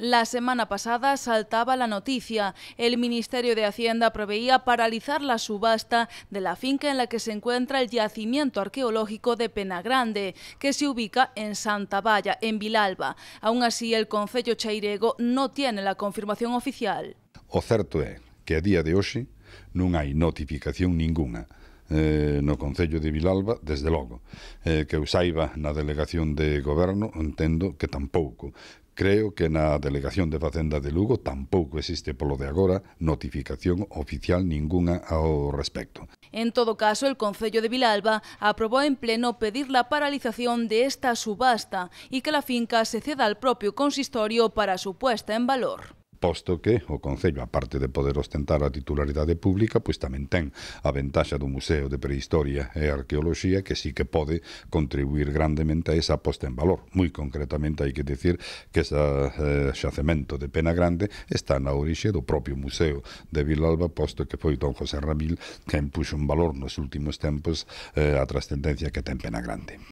La semana pasada saltaba la noticia. El Ministerio de Hacienda proveía paralizar la subasta de la finca en la que se encuentra el yacimiento arqueológico de Penagrande, que se ubica en Santa Valla, en Vilalba. Aún así, el Concello Chairego no tiene la confirmación oficial. O certo que a día de hoy non hay notificación ninguna eh, no Concello de Vilalba, desde luego, eh, que eu la delegación de gobierno, entiendo que tampoco. Creo que na Delegación de Facenda de Lugo tampouco existe polo de agora notificación oficial ningunha ao respecto. En todo caso, el Concello de Vilalba aprobou en pleno pedir la paralización de esta subasta e que la finca se ceda al propio consistorio para su puesta en valor posto que o Concello, aparte de poder ostentar a titularidade pública, pois tamén ten a ventaxa do Museo de Prehistoria e Arqueoloxía que sí que pode contribuir grandemente a esa posta en valor. Moi concretamente hai que decir que ese eh, xacemento de Pena Grande está na orixe do propio Museo de Vilalba, posto que foi don José Ramil que impuxo un valor nos últimos tempos eh, a trascendencia que ten Pena Grande.